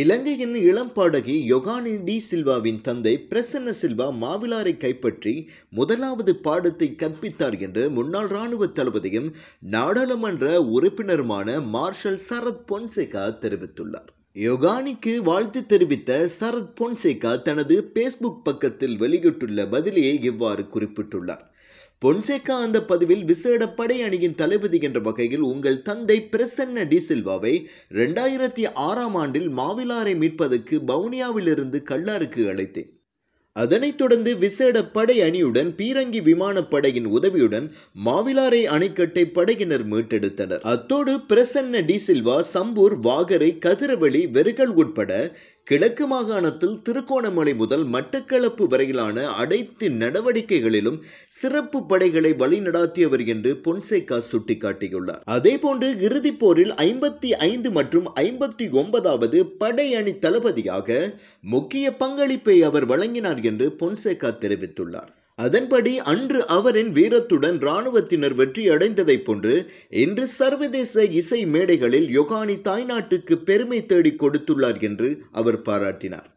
இலங்கையின் இளம் பாடகி யொகானி டி சில்வாவின் தந்தை பிரசன்ன சில்வா மாவிலாரை கைப்பற்றி முதலாவது பாடத்தை கற்பித்தார் என்று முன்னாள் இராணுவ தளபதியும் நாடாளுமன்ற உறுப்பினருமான மார்ஷல் சரத் பொன்சேகா தெரிவித்துள்ளார் யோகானிக்கு வாழ்த்து தெரிவித்த சரத் பொன்சேகா தனது பேஸ்புக் பக்கத்தில் வெளியிட்டுள்ள பதிலியை இவ்வாறு குறிப்பிட்டுள்ளார் பொன்சேகா அந்த பதிவில் விசேட படை அணியின் தளபதி என்ற வகையில் உங்கள் தந்தை பிரசன்ன டி ரெண்டாயிரத்தி ஆறாம் ஆண்டில் மாவிலாரை மீட்பதற்கு பவுனியாவிலிருந்து கல்லாருக்கு அழைத்தேன் அதனைத் தொடர்ந்து விசேட படை அணியுடன் பீரங்கி விமானப்படையின் உதவியுடன் மாவிலாரை அணைக்கட்டை படையினர் மீட்டெடுத்தனர் அத்தோடு பிரசன்ன டி சில்வா சம்பூர் வாகரை கதிரவழி வெறுகல் உட்பட கிழக்கு மாகாணத்தில் திருகோணமலை முதல் மட்டக்களப்பு வரையிலான அனைத்து நடவடிக்கைகளிலும் சிறப்பு படைகளை வழிநடாத்தியவர் என்று பொன்சேகா சுட்டிக்காட்டியுள்ளார் போன்று இறுதிப் போரில் ஐம்பத்தி ஐந்து மற்றும் ஐம்பத்தி ஒன்பதாவது படை அணி தளபதியாக முக்கிய பங்களிப்பை அவர் வழங்கினார் என்று பொன்சேகா தெரிவித்துள்ளார் அதன்படி அன்று அவரின் வீரத்துடன் இராணுவத்தினர் வெற்றியடைந்ததைப் போன்று இன்று சர்வதேச இசை மேடைகளில் யோகானி தாய்நாட்டுக்கு பெருமை தேடி கொடுத்துள்ளார் என்று அவர் பாராட்டினார்